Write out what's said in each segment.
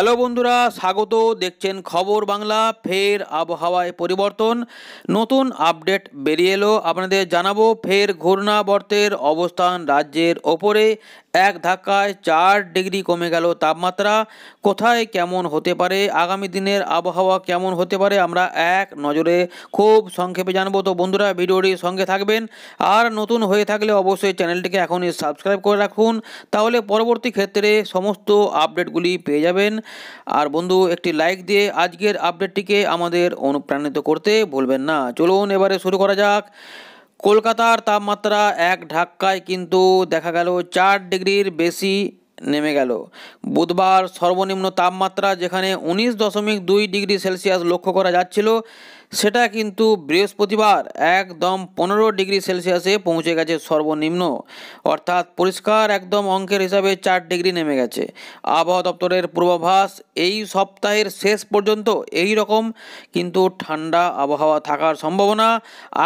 hello বন্ধুরা স্বাগত দেখছেন খবর বাংলা ফের আবহাওয়ায় পরিবর্তন নতুন আপডেট বেরিয়ে এলো আপনাদের জানাবো ফের ঘূর্ণাবর্তের অবস্থান রাজ্যের ওপরে এক ধাক্কায় চার ডিগ্রি কমে গেল তাপমাত্রা কোথায় কেমন হতে পারে আগামী দিনের আবহাওয়া কেমন হতে পারে আমরা এক নজরে খুব সংক্ষেপে জানবো তো বন্ধুরা ভিডিওটির সঙ্গে থাকবেন আর নতুন হয়ে থাকলে অবশ্যই চ্যানেলটিকে এখনই সাবস্ক্রাইব করে রাখুন তাহলে পরবর্তী ক্ষেত্রে সমস্ত আপডেটগুলি পেয়ে যাবেন আর বন্ধু একটি লাইক দিয়ে আজকের আপডেটটিকে আমাদের অনুপ্রাণিত করতে ভুলবেন না চলুন এবারে শুরু করা যাক কলকাতার তাপমাত্রা এক ঢাক্কায় কিন্তু দেখা গেল চার ডিগ্রির বেশি নেমে গেল বুধবার সর্বনিম্ন তাপমাত্রা যেখানে উনিশ দশমিক দুই ডিগ্রি সেলসিয়াস লক্ষ্য করা যাচ্ছিল সেটা কিন্তু বৃহস্পতিবার একদম পনেরো ডিগ্রি সেলসিয়াসে পৌঁছে গেছে সর্বনিম্ন অর্থাৎ পরিষ্কার একদম অঙ্কের হিসাবে চার ডিগ্রি নেমে গেছে আবহাওয়া দপ্তরের পূর্বাভাস এই সপ্তাহের শেষ পর্যন্ত এই রকম কিন্তু ঠান্ডা আবহাওয়া থাকার সম্ভাবনা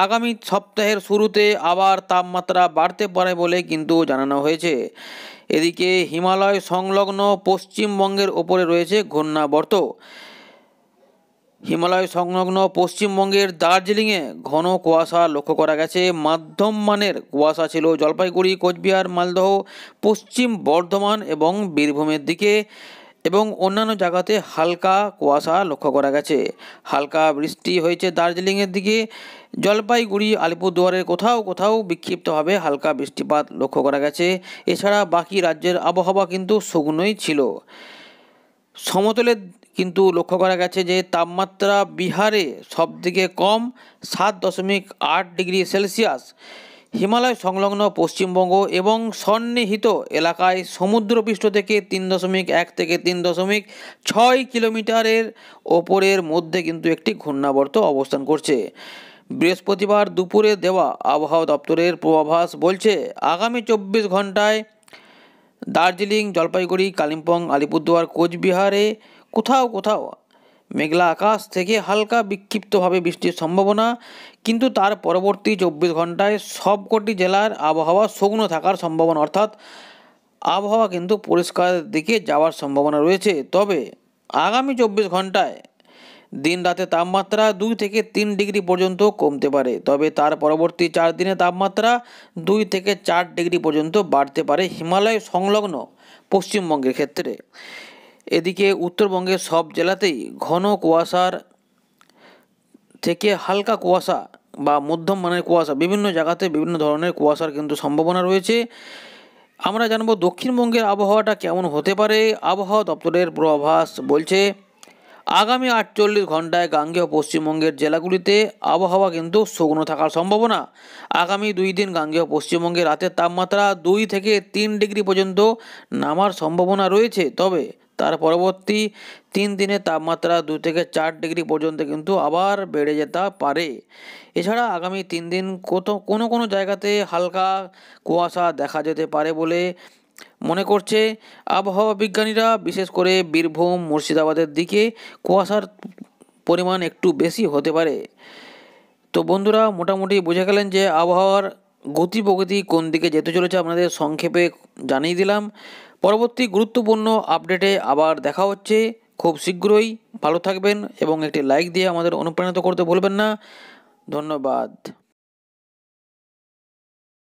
আগামী সপ্তাহের শুরুতে আবার তাপমাত্রা বাড়তে পারে বলে কিন্তু জানানো হয়েছে এদিকে হিমালয় সংলগ্ন পশ্চিমবঙ্গের ওপরে রয়েছে ঘূর্ণাবর্ত হিমালয় সংলগ্ন পশ্চিমবঙ্গের দার্জিলিংয়ে ঘন কুয়াশা লক্ষ্য করা গেছে মাধ্যম মানের কুয়াশা ছিল জলপাইগুড়ি কোচবিহার মালদহ পশ্চিম বর্ধমান এবং বীরভূমের দিকে এবং অন্যান্য জায়গাতে হালকা কুয়াশা লক্ষ্য করা গেছে হালকা বৃষ্টি হয়েছে দার্জিলিংয়ের দিকে জলপাইগুড়ি আলিপুরদুয়ারের কোথাও কোথাও বিক্ষিপ্তভাবে হালকা বৃষ্টিপাত লক্ষ্য করা গেছে এছাড়া বাকি রাজ্যের আবহাওয়া কিন্তু শুকনোই ছিল সমতলের কিন্তু লক্ষ্য করা গেছে যে তাপমাত্রা বিহারে সবথেকে কম সাত দশমিক আট ডিগ্রি সেলসিয়াস হিমালয় সংলগ্ন পশ্চিমবঙ্গ এবং সন্নিহিত এলাকায় সমুদ্রপৃষ্ঠ থেকে তিন দশমিক এক থেকে তিন দশমিক ছয় কিলোমিটারের ওপরের মধ্যে কিন্তু একটি ঘূর্ণাবর্ত অবস্থান করছে বৃহস্পতিবার দুপুরে দেওয়া আবহাওয়া দপ্তরের পূর্বাভাস বলছে আগামী চব্বিশ ঘন্টায় দার্জিলিং জলপাইগুড়ি কালিম্পং আলিপুরদুয়ার কোচবিহারে কোথাও কোথাও মেঘলা আকাশ থেকে হালকা বিক্ষিপ্তভাবে বৃষ্টির সম্ভাবনা কিন্তু তার পরবর্তী চব্বিশ ঘন্টায় সবকটি জেলার আবহাওয়া শুকনো থাকার সম্ভাবনা অর্থাৎ আবহাওয়া কিন্তু পরিষ্কার দিকে যাওয়ার সম্ভাবনা রয়েছে তবে আগামী চব্বিশ ঘন্টায় দিন রাতে তাপমাত্রা দুই থেকে তিন ডিগ্রি পর্যন্ত কমতে পারে তবে তার পরবর্তী চার দিনে তাপমাত্রা দুই থেকে চার ডিগ্রি পর্যন্ত বাড়তে পারে হিমালয় সংলগ্ন পশ্চিমবঙ্গের ক্ষেত্রে এদিকে উত্তরবঙ্গের সব জেলাতেই ঘন কুয়াশার থেকে হালকা কুয়াশা বা মধ্যম মানের কুয়াশা বিভিন্ন জায়গাতে বিভিন্ন ধরনের কুয়াশার কিন্তু সম্ভাবনা রয়েছে আমরা জানব দক্ষিণবঙ্গের আবহাওয়াটা কেমন হতে পারে আবহাওয়া দপ্তরের পূর্বাভাস বলছে আগামী আটচল্লিশ ঘন্টায় গাঙ্গেয় পশ্চিমবঙ্গের জেলাগুলিতে আবহাওয়া কিন্তু শুকনো থাকার সম্ভাবনা আগামী দুই দিন গাঙ্গেয় পশ্চিমবঙ্গে রাতের তাপমাত্রা দুই থেকে তিন ডিগ্রি পর্যন্ত নামার সম্ভাবনা রয়েছে তবে তার পরবর্তী তিন দিনে তাপমাত্রা দু থেকে চার ডিগ্রি পর্যন্ত কিন্তু আবার বেড়ে যেতে পারে এছাড়া আগামী তিন দিন কত কোনো কোনো জায়গাতে হালকা কুয়াশা দেখা যেতে পারে বলে মনে করছে আবহাওয়া বিজ্ঞানীরা বিশেষ করে বীরভূম মুর্শিদাবাদের দিকে কুয়াশার পরিমাণ একটু বেশি হতে পারে তো বন্ধুরা মোটামুটি বুঝে গেলেন যে আবহাওয়ার গতি প্রগতি কোন দিকে যেতে চলেছে আপনাদের সংক্ষেপে জানিয়ে দিলাম পরবর্তী গুরুত্বপূর্ণ আপডেটে আবার দেখা হচ্ছে খুব শীঘ্রই ভালো থাকবেন এবং একটি লাইক দিয়ে আমাদের অনুপ্রাণিত করতে ভুলবেন না ধন্যবাদ